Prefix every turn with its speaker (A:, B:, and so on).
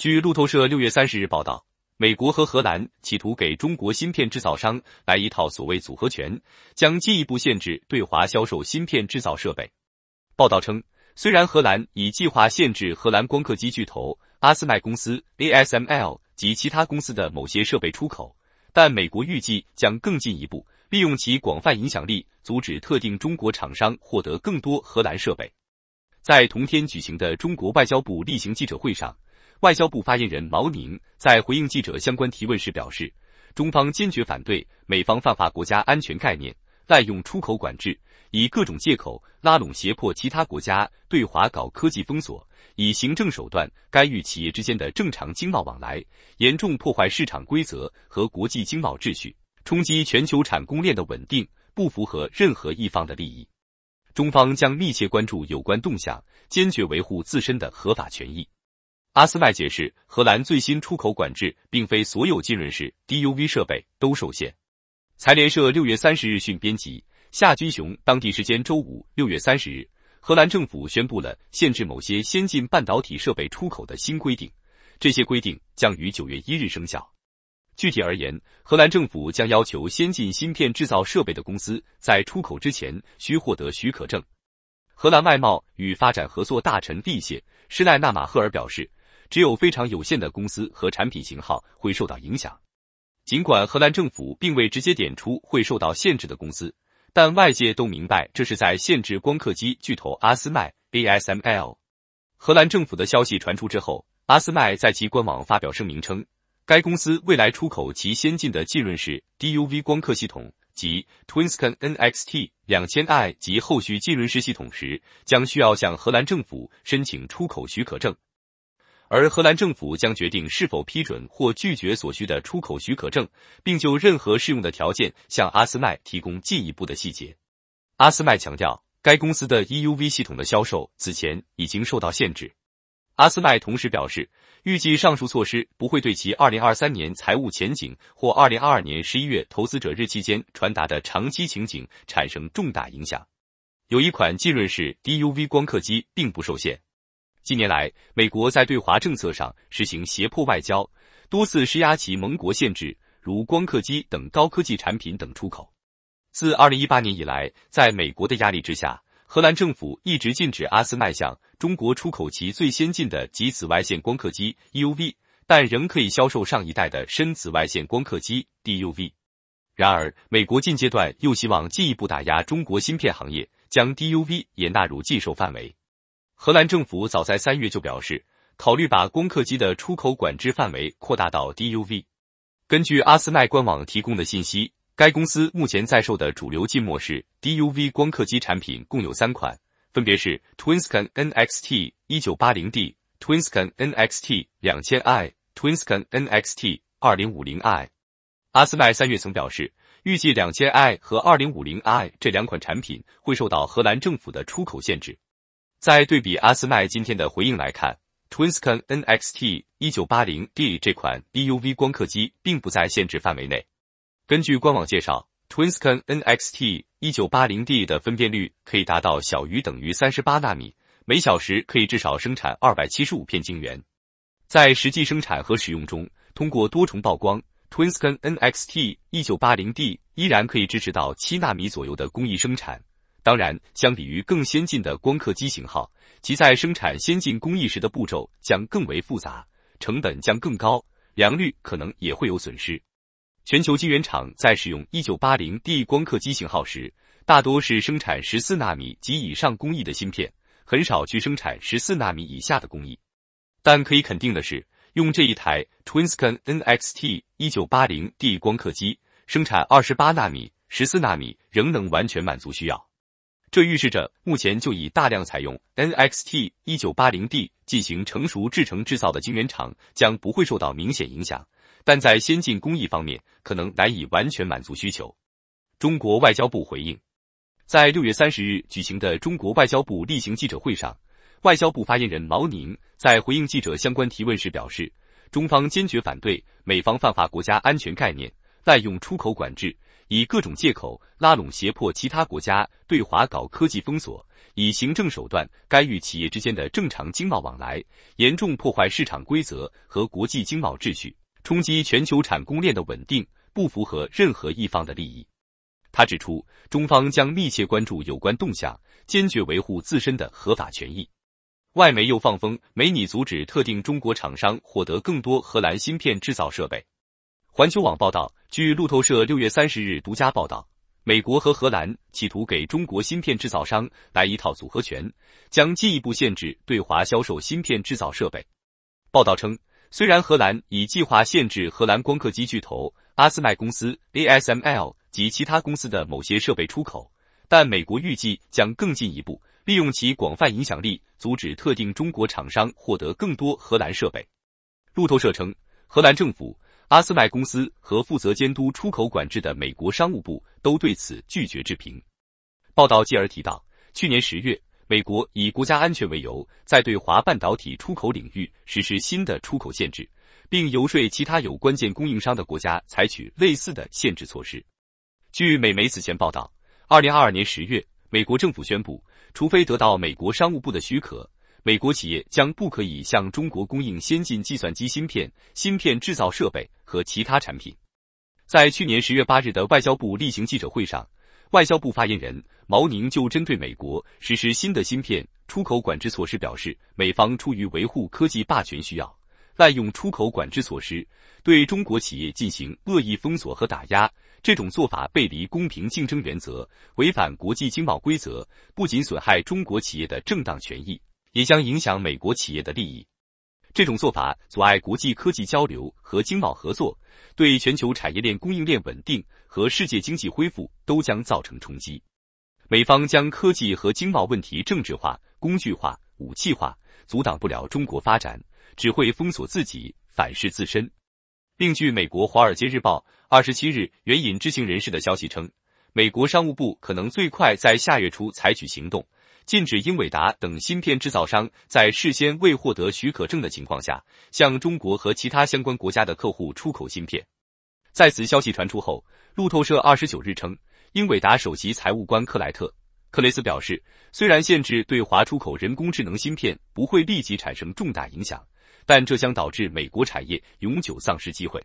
A: 据路透社六月三十日报道，美国和荷兰企图给中国芯片制造商来一套所谓组合拳，将进一步限制对华销售芯片制造设备。报道称，虽然荷兰已计划限制荷兰光刻机巨头阿斯麦公司 （ASML） 及其他公司的某些设备出口，但美国预计将更进一步，利用其广泛影响力阻止特定中国厂商获得更多荷兰设备。在同天举行的中国外交部例行记者会上。外交部发言人毛宁在回应记者相关提问时表示，中方坚决反对美方泛化国家安全概念，滥用出口管制，以各种借口拉拢胁迫其他国家对华搞科技封锁，以行政手段干预企业之间的正常经贸往来，严重破坏市场规则和国际经贸秩序，冲击全球产供链的稳定，不符合任何一方的利益。中方将密切关注有关动向，坚决维护自身的合法权益。阿斯麦解释，荷兰最新出口管制并非所有浸润式 DUV 设备都受限。财联社六月三十日讯，编辑夏军雄，当地时间周五六月三十日，荷兰政府宣布了限制某些先进半导体设备出口的新规定，这些规定将于九月一日生效。具体而言，荷兰政府将要求先进芯片制造设备的公司在出口之前需获得许可证。荷兰外贸与发展合作大臣利谢施奈纳马赫尔表示。只有非常有限的公司和产品型号会受到影响。尽管荷兰政府并未直接点出会受到限制的公司，但外界都明白这是在限制光刻机巨头阿斯麦 （ASML）。荷兰政府的消息传出之后，阿斯麦在其官网发表声明称，该公司未来出口其先进的浸润式 DUV 光刻系统及 Twinscan NXT 2000i 及后续浸润式系统时，将需要向荷兰政府申请出口许可证。而荷兰政府将决定是否批准或拒绝所需的出口许可证，并就任何适用的条件向阿斯麦提供进一步的细节。阿斯麦强调，该公司的 EUV 系统的销售此前已经受到限制。阿斯麦同时表示，预计上述措施不会对其二零二三年财务前景或二零二二年十一月投资者日期间传达的长期情景产生重大影响。有一款浸润式 DUV 光刻机并不受限。近年来，美国在对华政策上实行胁迫外交，多次施压其盟国限制如光刻机等高科技产品等出口。自二零一八年以来，在美国的压力之下，荷兰政府一直禁止阿斯麦向中国出口其最先进的及紫外线光刻机 UV，但仍可以销售上一代的深紫外线光刻机 DUV。然而，美国近阶段又希望进一步打压中国芯片行业，将 DUV 也纳入禁售范围。荷兰政府早在三月就表示，考虑把光刻机的出口管制范围扩大到 DUV。根据阿斯麦官网提供的信息，该公司目前在售的主流浸没式 DUV 光刻机产品共有三款，分别是 Twinscan NXT 一九八零 D、Twinscan NXT 两千 I、Twinscan NXT 二零五零 I。阿斯麦三月曾表示，预计两千 I 和二零五零 I 这两款产品会受到荷兰政府的出口限制。在对比阿斯麦今天的回应来看，Twinscan NXT 一九八零 D 这款 DUV 光刻机并不在限制范围内。根据官网介绍，Twinscan NXT 一九八零 D 的分辨率可以达到小于等于三十八纳米，每小时可以至少生产二百七十五片晶圆。在实际生产和使用中，通过多重曝光，Twinscan NXT 一九八零 D 依然可以支持到七纳米左右的工艺生产。当然，相比于更先进的光刻机型号，其在生产先进工艺时的步骤将更为复杂，成本将更高，良率可能也会有损失。全球晶圆厂在使用 1980D 光刻机型号时，大多是生产14纳米及以上工艺的芯片，很少去生产14纳米以下的工艺。但可以肯定的是，用这一台 Twinscan NXT 1980D 光刻机生产28纳米、14纳米仍能完全满足需要。这预示着，目前就已大量采用 N X T 一九八零 D 进行成熟制程制造的晶圆厂将不会受到明显影响，但在先进工艺方面可能难以完全满足需求。中国外交部回应，在六月三十日举行的中国外交部例行记者会上，外交部发言人毛宁在回应记者相关提问时表示，中方坚决反对美方泛化国家安全概念，滥用出口管制。以各种借口拉拢胁迫其他国家对华搞科技封锁，以行政手段干预企业之间的正常经贸往来，严重破坏市场规则和国际经贸秩序，冲击全球产供链的稳定，不符合任何一方的利益。他指出，中方将密切关注有关动向，坚决维护自身的合法权益。外媒又放风，美拟阻止特定中国厂商获得更多荷兰芯片制造设备。环球网报道，据路透社六月三十日独家报道，美国和荷兰企图给中国芯片制造商来一套组合拳，将进一步限制对华销售芯片制造设备。报道称，虽然荷兰已计划限制荷兰光刻机巨头阿斯麦公司 （ASML） 及其他公司的某些设备出口，但美国预计将更进一步，利用其广泛影响力阻止特定中国厂商获得更多荷兰设备。路透社称，荷兰政府。阿斯麦公司和负责监督出口管制的美国商务部都对此拒绝置评。报道继而提到，去年十月，美国以国家安全为由，在对华半导体出口领域实施新的出口限制，并游说其他有关键供应商的国家采取类似的限制措施。据美媒此前报道，二零二二年十月，美国政府宣布，除非得到美国商务部的许可。美国企业将不可以向中国供应先进计算机芯片、芯片制造设备和其他产品。在去年十月八日的外交部例行记者会上，外交部发言人毛宁就针对美国实施新的芯片出口管制措施表示，美方出于维护科技霸权需要，滥用出口管制措施，对中国企业进行恶意封锁和打压，这种做法背离公平竞争原则，违反国际经贸规则，不仅损害中国企业的正当权益。也将影响美国企业的利益。这种做法阻碍国际科技交流和经贸合作，对全球产业链、供应链稳定和世界经济恢复都将造成冲击。美方将科技和经贸问题政治化、工具化、武器化，阻挡不了中国发展，只会封锁自己，反噬自身。另据美国《华尔街日报》二十七日援引知情人士的消息称，美国商务部可能最快在下月初采取行动。禁止英伟达等芯片制造商在事先未获得许可证的情况下，向中国和其他相关国家的客户出口芯片。在此消息传出后，路透社二十九日称，英伟达首席财务官克莱特·克雷斯表示，虽然限制对华出口人工智能芯片不会立即产生重大影响，但这将导致美国产业永久丧失机会。